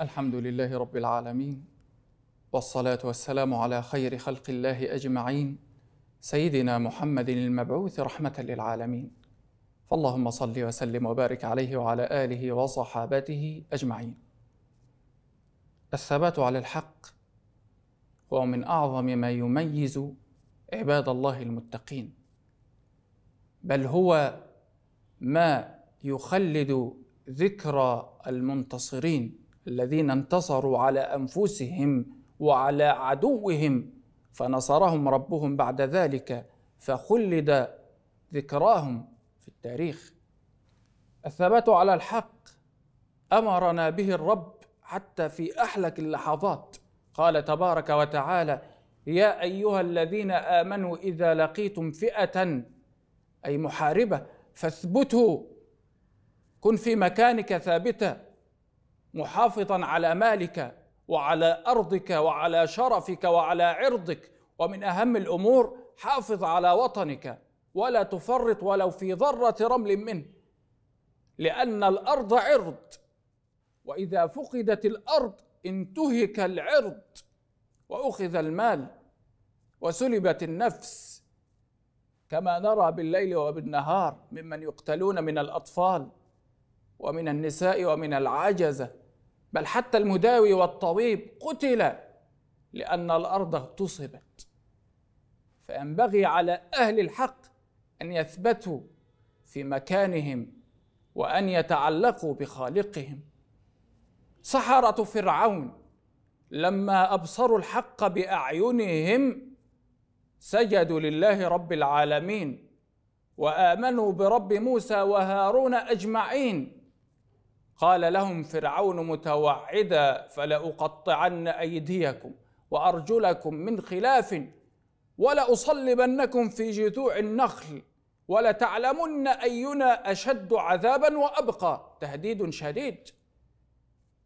الحمد لله رب العالمين والصلاه والسلام على خير خلق الله اجمعين سيدنا محمد المبعوث رحمه للعالمين فاللهم صل وسلم وبارك عليه وعلى اله وصحابته اجمعين الثبات على الحق هو من اعظم ما يميز عباد الله المتقين بل هو ما يخلد ذكرى المنتصرين الذين انتصروا على انفسهم وعلى عدوهم فنصرهم ربهم بعد ذلك فخلد ذكراهم في التاريخ الثبات على الحق امرنا به الرب حتى في احلك اللحظات قال تبارك وتعالى يا ايها الذين امنوا اذا لقيتم فئه اي محاربه فاثبتوا كن في مكانك ثابتا محافظا على مالك وعلى ارضك وعلى شرفك وعلى عرضك ومن اهم الامور حافظ على وطنك ولا تفرط ولو في ذره رمل منه لان الارض عرض واذا فقدت الارض انتهك العرض واخذ المال وسلبت النفس كما نرى بالليل وبالنهار ممن يقتلون من الاطفال ومن النساء ومن العجزه بل حتى المداوي والطبيب قتل لأن الأرض اغتصبت فينبغي على أهل الحق أن يثبتوا في مكانهم وأن يتعلقوا بخالقهم سحرة فرعون لما أبصروا الحق بأعينهم سجدوا لله رب العالمين وآمنوا برب موسى وهارون أجمعين قال لهم فرعون متوعدا فلأقطعن أيديكم وأرجلكم من خلاف ولأصلبنكم في جذوع النخل ولتعلمن أينا أشد عذابا وأبقى تهديد شديد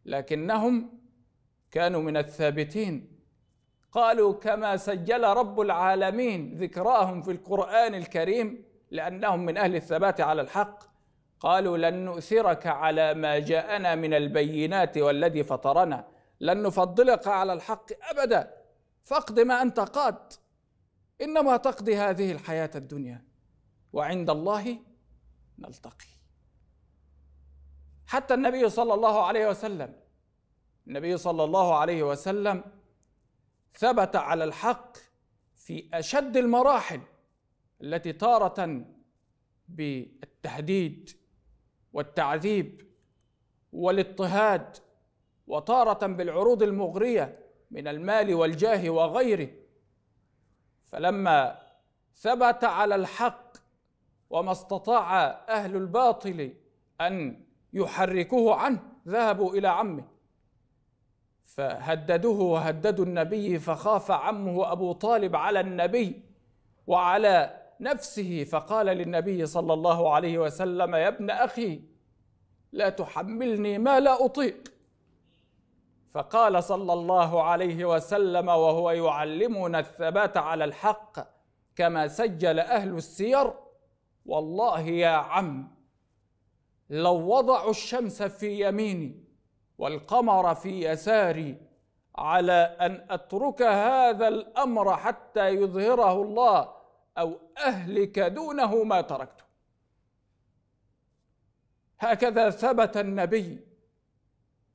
لكنهم كانوا من الثابتين قالوا كما سجل رب العالمين ذكراهم في القرآن الكريم لأنهم من أهل الثبات على الحق قالوا لن نؤثرك على ما جاءنا من البينات والذي فطرنا لن نفضلك على الحق ابدا فاقض ما انت قاد انما تقضي هذه الحياه الدنيا وعند الله نلتقي حتى النبي صلى الله عليه وسلم النبي صلى الله عليه وسلم ثبت على الحق في اشد المراحل التي تاره بالتهديد والتعذيب والاضطهاد وتارة بالعروض المغرية من المال والجاه وغيره فلما ثبت على الحق وما استطاع أهل الباطل أن يحركوه عنه ذهبوا إلى عمه فهددوه وهددوا النبي فخاف عمه أبو طالب على النبي وعلى نفسه فقال للنبي صلى الله عليه وسلم يا ابن اخي لا تحملني ما لا اطيق فقال صلى الله عليه وسلم وهو يعلمنا الثبات على الحق كما سجل اهل السير والله يا عم لو وضعوا الشمس في يميني والقمر في يساري على ان اترك هذا الامر حتى يظهره الله أو أهلك دونه ما تركته هكذا ثبت النبي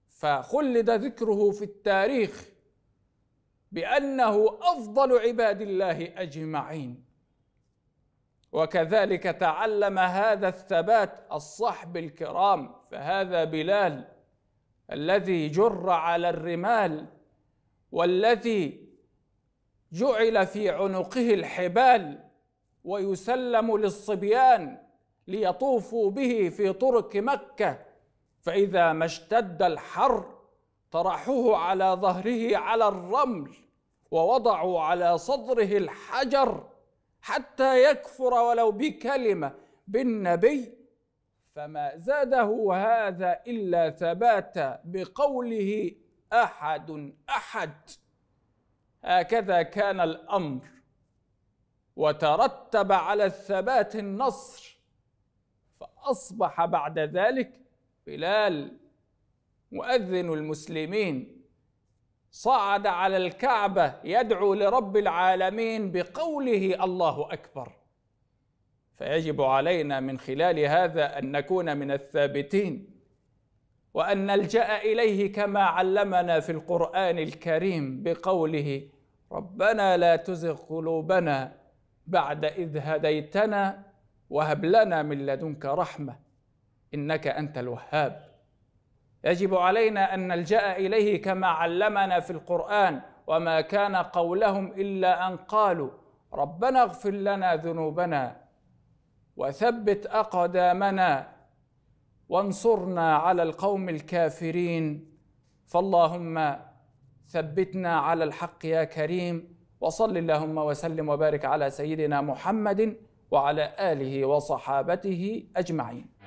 فخلد ذكره في التاريخ بأنه أفضل عباد الله أجمعين وكذلك تعلم هذا الثبات الصحب الكرام فهذا بلال الذي جر على الرمال والذي جعل في عنقه الحبال ويسلم للصبيان ليطوفوا به في طرق مكه فاذا ما اشتد الحر طرحوه على ظهره على الرمل ووضعوا على صدره الحجر حتى يكفر ولو بكلمه بالنبي فما زاده هذا الا ثباتا بقوله احد احد هكذا كان الامر وترتب على الثبات النصر فأصبح بعد ذلك بلال مؤذن المسلمين صعد على الكعبة يدعو لرب العالمين بقوله الله أكبر فيجب علينا من خلال هذا أن نكون من الثابتين وأن نلجأ إليه كما علمنا في القرآن الكريم بقوله ربنا لا تزغ قلوبنا بعد إذ هديتنا وهب لنا من لدنك رحمة إنك أنت الوهاب يجب علينا أن نلجأ إليه كما علمنا في القرآن وما كان قولهم إلا أن قالوا ربنا اغفر لنا ذنوبنا وثبت أقدامنا وانصرنا على القوم الكافرين فاللهم ثبتنا على الحق يا كريم وصل اللهم وسلم وبارك على سيدنا محمد وعلى اله وصحابته اجمعين